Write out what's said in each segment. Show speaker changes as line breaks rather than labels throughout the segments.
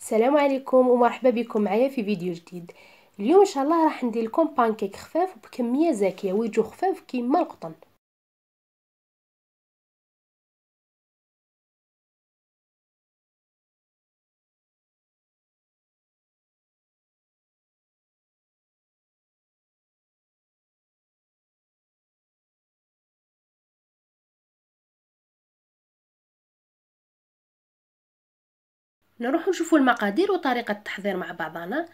السلام عليكم ومرحبا بكم معايا في فيديو جديد اليوم ان شاء الله راح ندير لكم بانكيك خفاف بكميه زاكيه ويجو خفاف كيما القطن نروحو نشوفو المقادير وطريقة التحضير مع بعضنا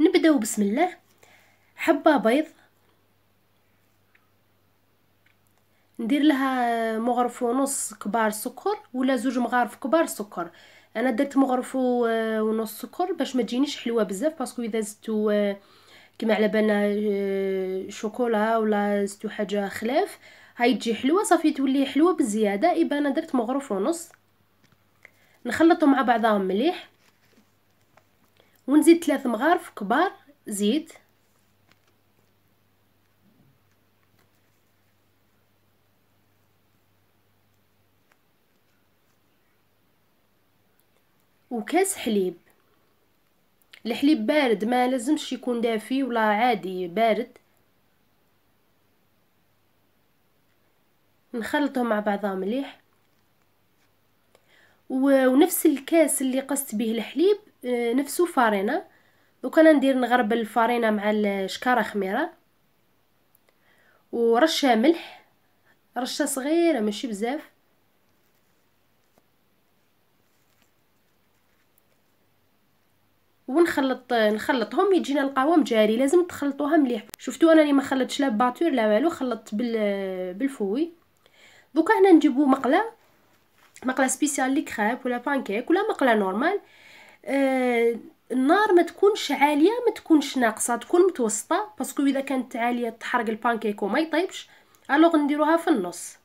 نبداو بسم الله حبة بيض ندير لها مغرف ونص كبار سكر ولا زوج مغارف كبار سكر انا درت مغرف ونص سكر باش ما تجينيش حلوه بزاف باسكو اذا زدتو آه، كما على بالنا آه، شوكولا ولا زدتو حاجه خلاف هاي تجي حلوه صافي تولي حلوه بزياده يبقى انا درت مغرف ونص نخلطو مع بعضهم مليح ونزيد ثلاث مغارف كبار زيت وكاس حليب الحليب بارد ما لازمش يكون دافي ولا عادي بارد نخلطهم مع بعضهم مليح ونفس الكاس اللي قصت به الحليب آه، نفسه فارينة دوكا انا ندير نغرب الفارينة مع الشكارة خميرة ورشة ملح رشة صغيرة ماشي بزاف ونخلط نخلطهم يجينا القوام جاري لازم تخلطوها مليح شفتوا انا اللي ما خلطتش لا باتور لا والو خلطت بال بالفوي دوكا هنا نجيبو مقله مقله سبيسيال لي كريب ولا بانكيك ولا مقله نورمال آه، النار ما تكونش عاليه ما تكونش ناقصه تكون متوسطه باسكو اذا كانت عاليه تحرق البانكيك وما يطيبش الوغ نديروها في النص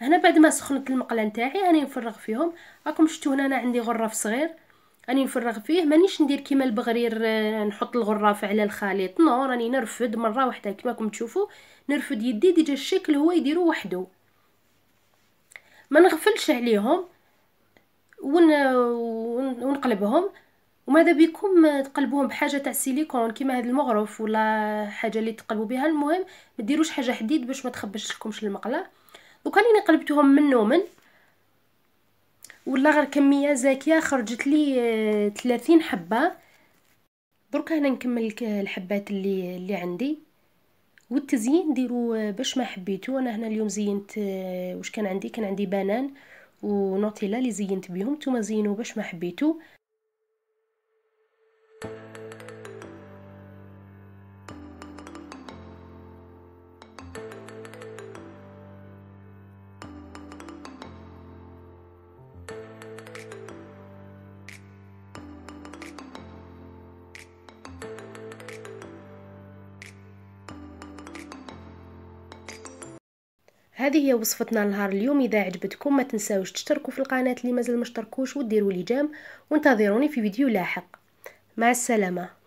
هنا بعد ما سخنت المقله نتاعي راني نفرغ فيهم راكم شفتوا هنا انا عندي غرف صغير راني نفرغ فيه مانيش ندير كيما البغرير آه، نحط الغرف على الخليط نو راني نرفد مره واحده كيما راكم تشوفوا نرفد يدي ديجا الشكل هو يديرو وحده ما نغفلش عليهم ون... ونقلبهم وماذا بكم تقلبوهم بحاجه تاع سيليكون كيما هذا المغرف ولا حاجه اللي تقلبوا بها المهم ما ديروش حاجه حديد باش ما تخبش لكمش المقله دوكا اللي قلبتهم من ومن ولا غير كميه زاكيه خرجت لي 30 آه، حبه درك هنا نكمل الحبات اللي اللي عندي والتزيين ديروا آه، باش ما حبيتو انا هنا اليوم زينت آه، واش كان عندي كان عندي بنان ونوتيلا اللي زينت بهم نتوما زينوا باش ما حبيتو هذه هي وصفتنا لنهار اليوم اذا عجبتكم ما تنساوش تشتركوا في القناه اللي مازال ما اشتركوش وديروا لي جام وانتظروني في فيديو لاحق مع السلامه